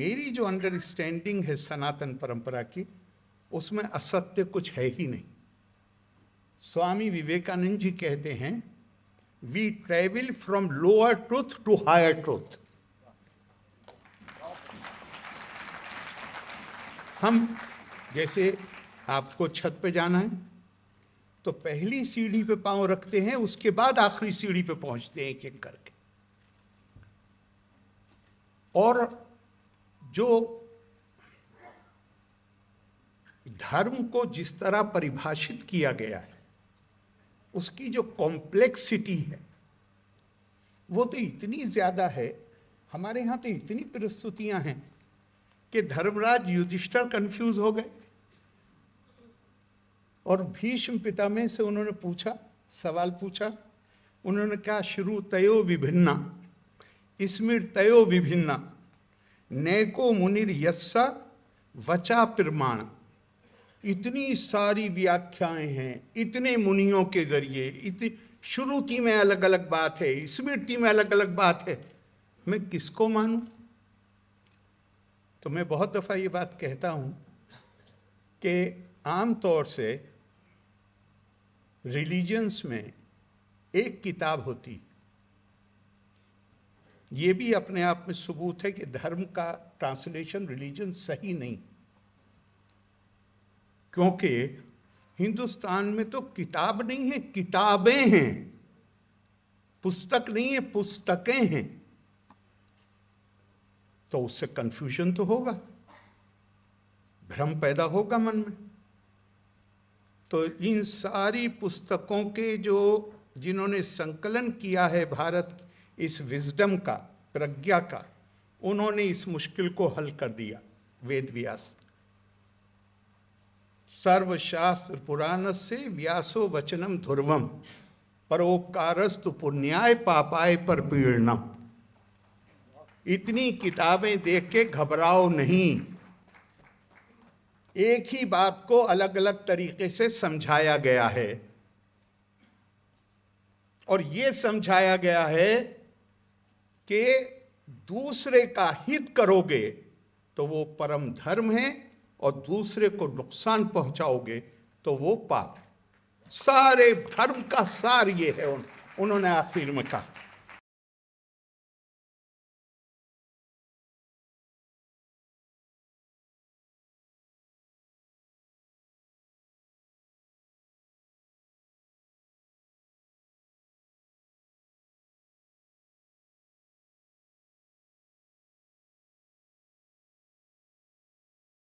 मेरी जो अंडरस्टैंडिंग है सनातन परंपरा की उसमें असत्य कुछ है ही नहीं स्वामी विवेकानंद जी कहते हैं we travel from lower truth to higher truth हम जैसे आपको छत पे जाना है तो पहली सीढ़ी पे पांव रखते हैं उसके बाद आखिरी सीढ़ी पे पहुंचते हैं एक एक करके और जो धर्म को जिस तरह परिभाषित किया गया है उसकी जो कॉम्प्लेक्सिटी है वो तो इतनी ज़्यादा है हमारे यहाँ तो इतनी प्रस्तुतियाँ हैं कि धर्मराज युधिष्ठर कंफ्यूज हो गए और भीष्म पितामह से उन्होंने पूछा सवाल पूछा उन्होंने कहा शुरू तयो विभिन्ना स्मृत तयो विभिन्ना नेको मुनिर यस्सा वचा प्रमाण इतनी सारी व्याख्याएं हैं इतने मुनियों के जरिए इतनी श्रुति में अलग अलग बात है स्मृति में अलग अलग बात है मैं किसको मानूं तो मैं बहुत दफ़ा ये बात कहता हूं कि आम तौर से रिलीजन्स में एक किताब होती ये भी अपने आप में सबूत है कि धर्म का ट्रांसलेशन रिलीजन सही नहीं क्योंकि हिंदुस्तान में तो किताब नहीं है किताबें हैं पुस्तक नहीं है पुस्तकें हैं तो उससे कंफ्यूजन तो होगा भ्रम पैदा होगा मन में तो इन सारी पुस्तकों के जो जिन्होंने संकलन किया है भारत इस विजडम का प्रज्ञा का उन्होंने इस मुश्किल को हल कर दिया वेद व्यास सर्वशास्त्र पुराण से व्यासो वचनम ध्रुवम परोपकारस्तु पुण्याय पापाय पर पीड़नम इतनी किताबें देख के घबराओ नहीं एक ही बात को अलग अलग तरीके से समझाया गया है और ये समझाया गया है कि दूसरे का हित करोगे तो वो परम धर्म है और दूसरे को नुकसान पहुंचाओगे तो वो पाप सारे धर्म का सार ये है उन, उन्होंने आखिर में कहा